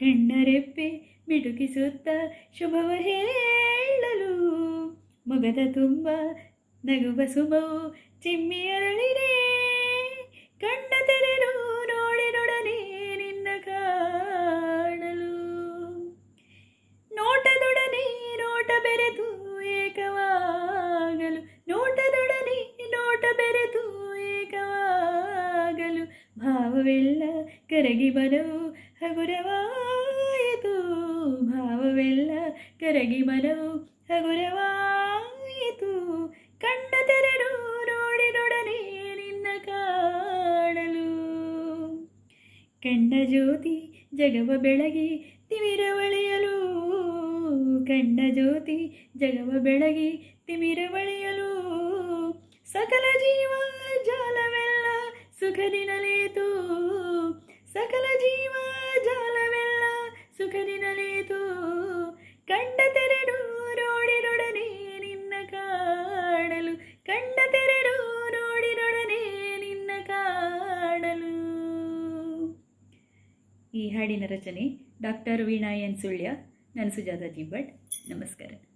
ಕಣ್ಣರೆಪ್ಪೆ ಮಿಡುಕಿಸುತ್ತ ಶುಭವ ಹೇಳಲು ಮುಗದ ತುಂಬ ನಗುವ ಶುಭವು ಚಿಮ್ಮಿಯರಳಿದೆ ಕಣ್ಣ ತೆರೆದು ನೋಡಿನೊಡನೆ ನಿನ್ನ ಕಾಣಲು ನೋಟದೊಡನೆ ನೋಟ ಬೆರೆತು ಏಕವಾಗಲು ನೋಟದೊಡನೆ ನೋಟ ಬೆರೆತು ಏಕವಾಗಲು ಭಾವವೆಲ್ಲ ಕರಗಿ ಬರವು ಹಗುರವಾಯಿತು ಭಾವವೆಲ್ಲ ಕರಗಿ ಮನವು ಹಗುರವಾಯಿತು ಕಂಡ ತೆರೆದು ನೋಡಿದೊಡನೆ ನಿನ್ನ ಕಾಣಲು ಕಂಡ ಜ್ಯೋತಿ ಜಗವ ಬೆಳಗಿ ತಿಮಿರ ಬಳಿಯಲು ಕಂಡ ಜ್ಯೋತಿ ಜಗವ ಬೆಳಗಿ ತಿಮಿರ ಬಳಿಯಲು ಸಕಲ ಜೀವ ಜಾಲವೆಲ್ಲ ಸುಖದಿನಲಿ ಕಂಡ ತೆರೆದು ನೋಡಿರೊಡನೆ ನಿನ್ನ ಕಾಡಲು ಕಂಡ ತೆರೆದು ನೋಡಿರೊಡನೆ ನಿನ್ನ ಕಾಡಲು ಈ ಹಾಡಿನ ರಚನೆ ಡಾಕ್ಟರ್ ವೀಣಾ ಎನ್ ಸುಳ್ಯ ನಾನು ಸುಜಾತ ಜಿ ನಮಸ್ಕಾರ